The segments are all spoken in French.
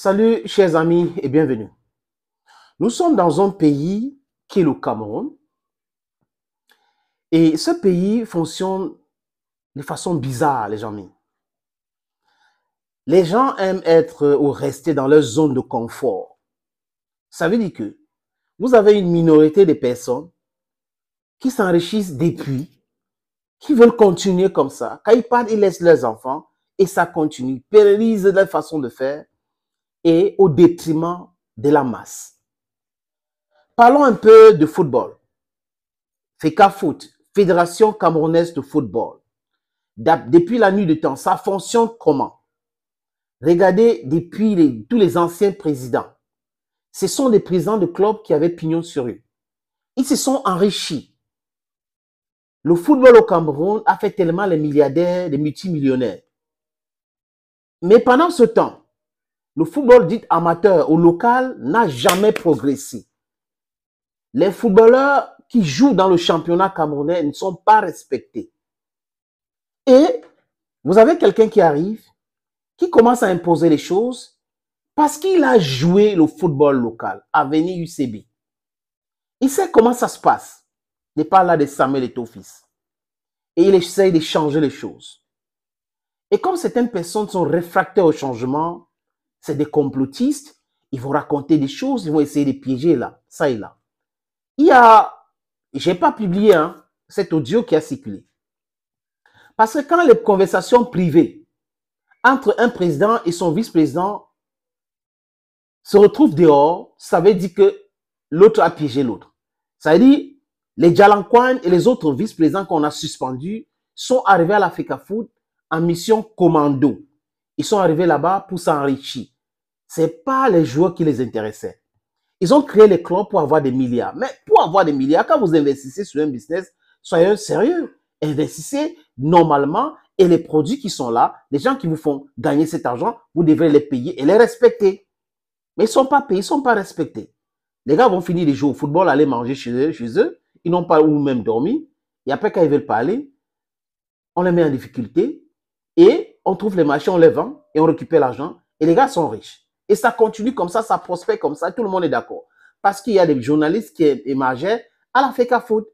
Salut chers amis et bienvenue. Nous sommes dans un pays qui est le Cameroun. Et ce pays fonctionne de façon bizarre, les amis. Les gens aiment être euh, ou rester dans leur zone de confort. Ça veut dire que vous avez une minorité de personnes qui s'enrichissent depuis, qui veulent continuer comme ça. Quand ils partent, ils laissent leurs enfants et ça continue, pérennise leur façon de faire et au détriment de la masse. Parlons un peu de football. FECA Foot, Fédération Camerounaise de Football. Depuis la nuit du temps, ça fonctionne comment Regardez depuis tous les anciens présidents. Ce sont des présidents de clubs qui avaient pignon sur eux. Ils se sont enrichis. Le football au Cameroun a fait tellement les milliardaires, les multimillionnaires. Mais pendant ce temps, le football dit amateur au local n'a jamais progressé. Les footballeurs qui jouent dans le championnat camerounais ne sont pas respectés. Et vous avez quelqu'un qui arrive, qui commence à imposer les choses parce qu'il a joué le football local, à venir UCB. Il sait comment ça se passe. Il n'est pas là de Samuel et Et il essaye de changer les choses. Et comme certaines personnes sont réfractaires au changement, c'est des complotistes. Ils vont raconter des choses, ils vont essayer de piéger là, ça et là. Il y a, j'ai pas publié hein, cet audio qui a circulé. Parce que quand les conversations privées entre un président et son vice-président se retrouvent dehors, ça veut dire que l'autre a piégé l'autre. Ça veut dire, les Jalankwan et les autres vice-présidents qu'on a suspendus sont arrivés à l'Africa Food en mission commando. Ils sont arrivés là-bas pour s'enrichir c'est pas les joueurs qui les intéressaient. Ils ont créé les clans pour avoir des milliards. Mais pour avoir des milliards, quand vous investissez sur un business, soyez sérieux. Investissez normalement et les produits qui sont là, les gens qui vous font gagner cet argent, vous devez les payer et les respecter. Mais ils ne sont pas payés, ils ne sont pas respectés. Les gars vont finir les jours au football, aller manger chez eux, chez eux ils n'ont pas ou même dormi. Et après, quand ils veulent aller, on les met en difficulté et on trouve les marchés, on les vend et on récupère l'argent. Et les gars sont riches. Et ça continue comme ça, ça prospère comme ça, tout le monde est d'accord. Parce qu'il y a des journalistes qui émergeaient à la fake foot.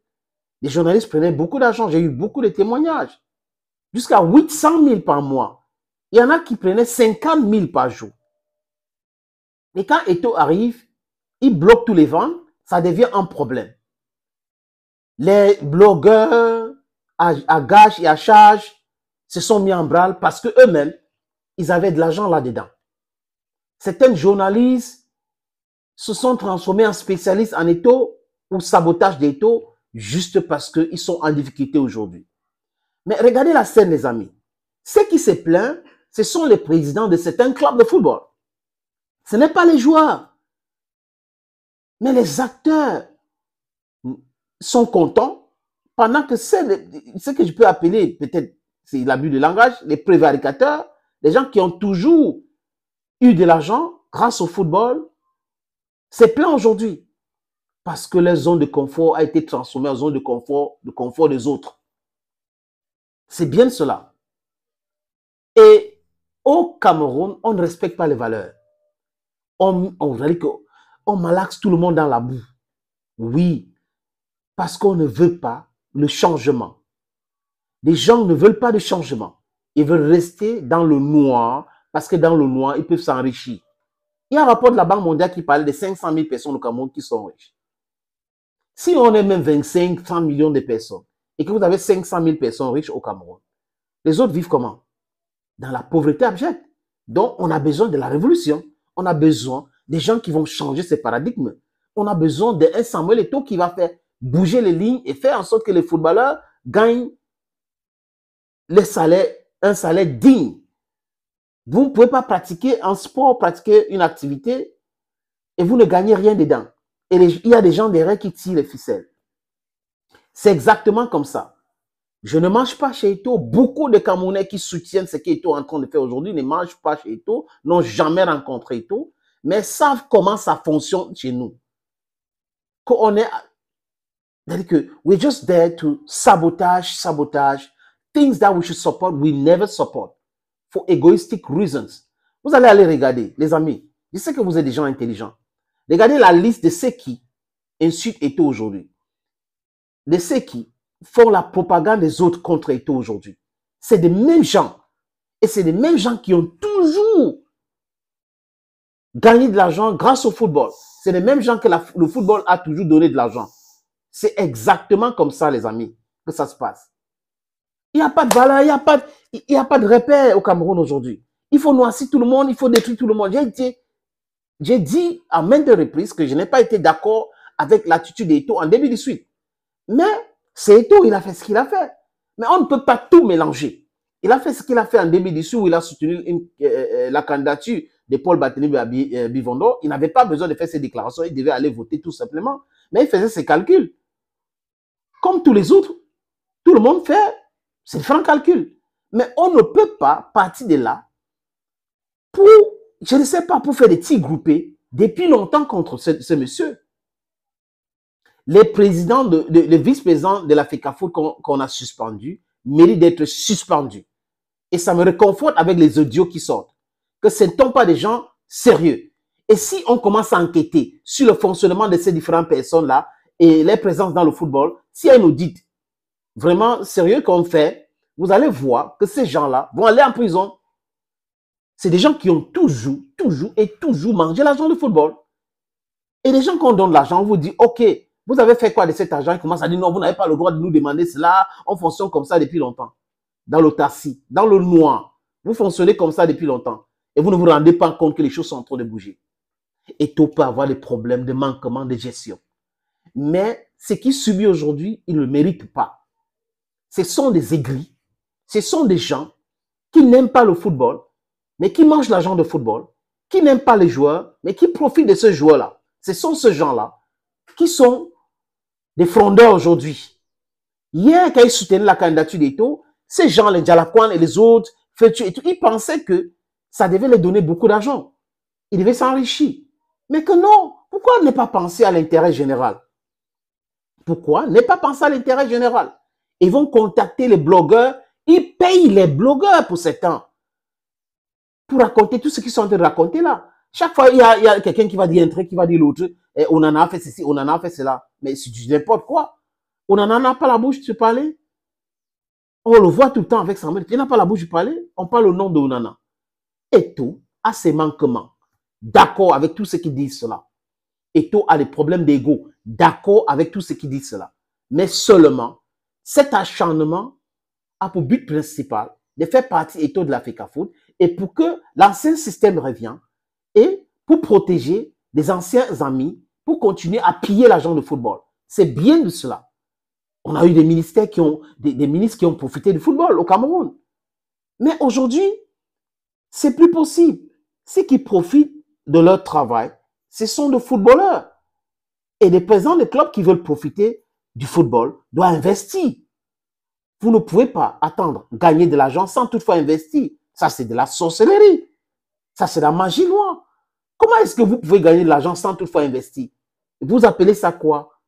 Les journalistes prenaient beaucoup d'argent. J'ai eu beaucoup de témoignages. Jusqu'à 800 000 par mois. Il y en a qui prenaient 50 000 par jour. Mais quand Eto arrive, il bloque tous les ventes. Ça devient un problème. Les blogueurs à, gage et à charge se sont mis en branle parce queux mêmes ils avaient de l'argent là-dedans certains journalistes se sont transformés en spécialistes en étau ou sabotage d'étau juste parce qu'ils sont en difficulté aujourd'hui. Mais regardez la scène, les amis. Ceux qui se plaignent, ce sont les présidents de certains clubs de football. Ce n'est pas les joueurs. Mais les acteurs sont contents pendant que ce que je peux appeler peut-être c'est l'abus de langage, les prévaricateurs, les gens qui ont toujours de l'argent grâce au football c'est plein aujourd'hui parce que les zone de confort a été transformée en zone de confort, de confort des autres. C'est bien cela. Et au Cameroun, on ne respecte pas les valeurs. On, on, on malaxe tout le monde dans la boue. Oui, parce qu'on ne veut pas le changement. Les gens ne veulent pas de changement. Ils veulent rester dans le noir, parce que dans le noir, ils peuvent s'enrichir. Il y a un rapport de la Banque mondiale qui parle de 500 000 personnes au Cameroun qui sont riches. Si on est même 25, 100 millions de personnes et que vous avez 500 000 personnes riches au Cameroun, les autres vivent comment Dans la pauvreté abjecte. Donc, on a besoin de la révolution. On a besoin des gens qui vont changer ces paradigmes. On a besoin d'un Samuel Eto'o qui va faire bouger les lignes et faire en sorte que les footballeurs gagnent les salaires, un salaire digne vous ne pouvez pas pratiquer un sport, pratiquer une activité et vous ne gagnez rien dedans. Et il y a des gens derrière qui tirent les ficelles. C'est exactement comme ça. Je ne mange pas chez Eto. Beaucoup de Camerounais qui soutiennent ce qu'Eto est en train de faire aujourd'hui ne mangent pas chez Eto, n'ont jamais rencontré Eto, mais savent comment ça fonctionne chez nous. Qu'on est, c'est-à-dire que we're just there to sabotage, sabotage, things that we should support, we never support for egoistic reasons. Vous allez aller regarder, les amis. Je sais que vous êtes des gens intelligents. Regardez la liste de ceux qui insultent Eto aujourd'hui. De ceux qui font la propagande des autres contre Eto aujourd'hui. C'est des mêmes gens. Et c'est les mêmes gens qui ont toujours gagné de l'argent grâce au football. C'est les mêmes gens que le football a toujours donné de l'argent. C'est exactement comme ça, les amis, que ça se passe. Il n'y a pas de valeur, il n'y a, pas de, repère au Cameroun aujourd'hui. Il faut noircir tout le monde, il faut détruire tout le monde. J'ai dit, j'ai dit à maintes reprises que je n'ai pas été d'accord avec l'attitude d'Eto en 2018. Mais c'est Eto, il a fait ce qu'il a fait. Mais on ne peut pas tout mélanger. Il a fait ce qu'il a fait en 2018 où il a soutenu euh, euh, la candidature de Paul Barthélemy euh, Bivondo. Il n'avait pas besoin de faire ses déclarations, il devait aller voter tout simplement. Mais il faisait ses calculs. Comme tous les autres, tout le monde fait c'est le franc calcul. Mais on ne peut pas partir de là pour, je ne sais pas, pour faire des petits groupés depuis longtemps contre ce, monsieur. Les présidents, de, vice-présidents de la FECAFO qu'on a suspendu méritent d'être suspendus. Et ça me réconforte avec les audios qui sortent. Que ce ne sont pas des gens sérieux. Et si on commence à enquêter sur le fonctionnement de ces différentes personnes-là et leur présence dans le football, si y nous une vraiment sérieux qu'on fait, vous allez voir que ces gens-là vont aller en prison. C'est des gens qui ont toujours, toujours et toujours mangé l'argent de football. Et les gens qu'on donne l'argent, on vous dit, OK, vous avez fait quoi de cet argent Ils commencent à dire, non, vous n'avez pas le droit de nous demander cela. On fonctionne comme ça depuis longtemps. Dans l'autarcie, dans le noir. Vous fonctionnez comme ça depuis longtemps. Et vous ne vous rendez pas compte que les choses sont en train de bouger. Et tout peut avoir des problèmes de manquement de gestion. Mais ce qu'il subit aujourd'hui, il ne le mérite pas ce sont des aigris, ce sont des gens qui n'aiment pas le football, mais qui mangent l'argent de football, qui n'aiment pas les joueurs, mais qui profitent de ce joueur-là. Ce sont ces gens-là qui sont des frondeurs aujourd'hui. Hier, quand ils soutenaient la candidature d'Eto, ces gens, les Djalakwan et les autres, ils pensaient que ça devait leur donner beaucoup d'argent. Ils devaient s'enrichir. Mais que non, pourquoi ne pas penser à l'intérêt général Pourquoi ne pas penser à l'intérêt général ils vont contacter les blogueurs. Ils payent les blogueurs pour cet temps. Pour raconter tout ce qu'ils sont en train de raconter là. Chaque fois, il y a, quelqu'un qui va dire un truc, qui va dire l'autre. Et eh, on en a fait ceci, on en a fait cela. Mais c'est n'importe quoi. On en a pas la bouche de parler. On le voit tout le temps avec sa mère. Il n'a pas la bouche de parler. On parle au nom de Onana. Et tout a ses manquements. D'accord avec tout ce qui dit cela. Et tout a des problèmes d'ego. D'accord avec tout ce qui dit cela. Mais seulement, cet acharnement a pour but principal de faire partie et de l'Africa Food et pour que l'ancien système revienne et pour protéger les anciens amis pour continuer à piller l'agent de football. C'est bien de cela. On a eu des ministères qui ont, des, ministres qui ont profité du football au Cameroun. Mais aujourd'hui, c'est plus possible. Ceux qui profitent de leur travail, ce sont des footballeurs et des présents des clubs qui veulent profiter du football doit investir. Vous ne pouvez pas attendre gagner de l'argent sans toutefois investir. Ça, c'est de la sorcellerie. Ça, c'est de la magie noire. Comment est-ce que vous pouvez gagner de l'argent sans toutefois investir Vous appelez ça quoi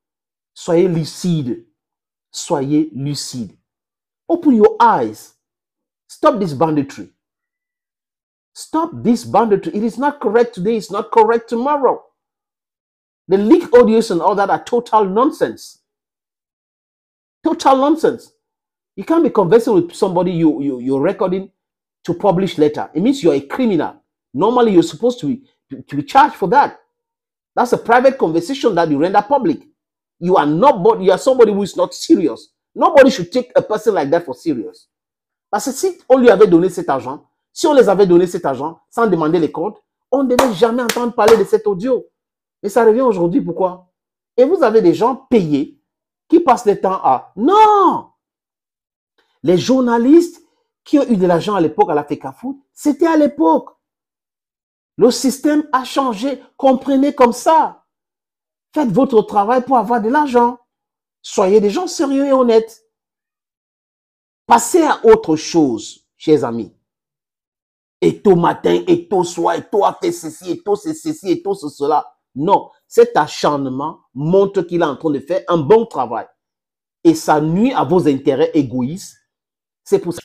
Soyez lucide. Soyez lucide. Open your eyes. Stop this banditry. Stop this banditry. It is not correct today. It's not correct tomorrow. The leak audios and all that are total nonsense. Total nonsense. You can't be conversing with somebody you, you, you're recording to publish later. It means you're a criminal. Normally, you're supposed to be, to, be charged for that. That's a private conversation that you render public. You are not, you are somebody who is not serious. Nobody should take a person like that for serious. Parce que si on lui avait donné cet argent, si on les avait donné cet argent sans demander les comptes, on ne devait jamais entendre parler de cet audio. Mais ça revient aujourd'hui, pourquoi Et vous avez des gens payés qui passe le temps à. Non Les journalistes qui ont eu de l'argent à l'époque à la FECAFOOT, c'était à l'époque. Le système a changé. Comprenez comme ça. Faites votre travail pour avoir de l'argent. Soyez des gens sérieux et honnêtes. Passez à autre chose, chers amis. Et tôt matin, et tôt soir, et tôt a fait ceci, et tôt ceci, et tôt ce, cela. Non, cet acharnement montre qu'il est en train de faire un bon travail. Et ça nuit à vos intérêts égoïstes. C'est pour ça.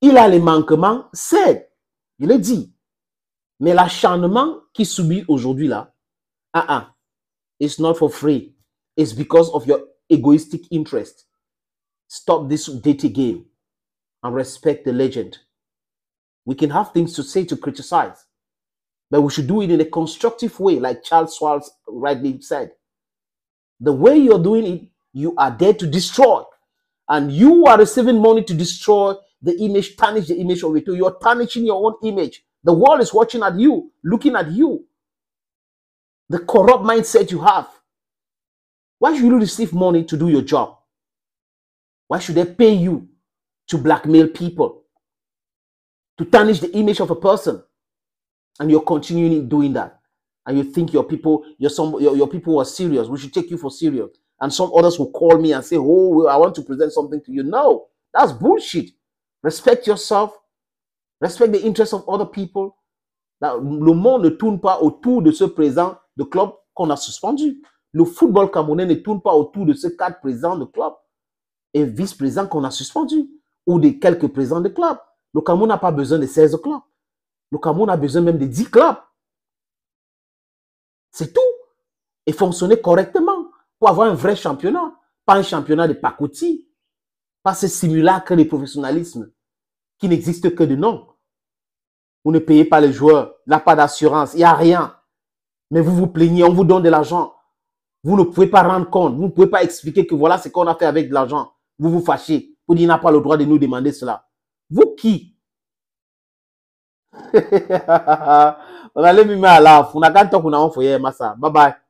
Il a les manquements, c'est, il le dit. Mais l'acharnement qu'il subit aujourd'hui là, ah ah, it's not for free. It's because of your egoistic interest. Stop this dirty game. and respect the legend. We can have things to say to criticize, but we should do it in a constructive way, like Charles Schwab rightly said. The way you're doing it, you are there to destroy, and you are receiving money to destroy the image, tarnish the image of it. You're tarnishing your own image. The world is watching at you, looking at you. The corrupt mindset you have. Why should you receive money to do your job? Why should they pay you to blackmail people, to tarnish the image of a person. And you're continuing doing that. And you think your people, your some your, your people are serious. We should take you for serious. And some others will call me and say, Oh, I want to present something to you. No, that's bullshit. Respect yourself, respect the interests of other people. Now, le monde ne tourne pas autour de ce présent de club qu'on a suspendu. Le football camerounais ne tourne pas autour de ce cadre présent de club et vice-président qu'on a suspendu. ou de quelques présents de clubs. Le Cameroun n'a pas besoin de 16 clubs. Le Cameroun a besoin même de 10 clubs. C'est tout. Et fonctionner correctement pour avoir un vrai championnat. Pas un championnat de pacotille. Pas ce simulacre de professionnalisme qui n'existe que de nom. Vous ne payez pas les joueurs. Il n'y a pas d'assurance. Il n'y a rien. Mais vous vous plaignez. On vous donne de l'argent. Vous ne pouvez pas rendre compte. Vous ne pouvez pas expliquer que voilà ce qu'on a fait avec de l'argent. Vous vous fâchez. Il n'a pas le droit de nous demander cela. Vous qui On a le mimes à la. On a quand on a un massa. Bye bye.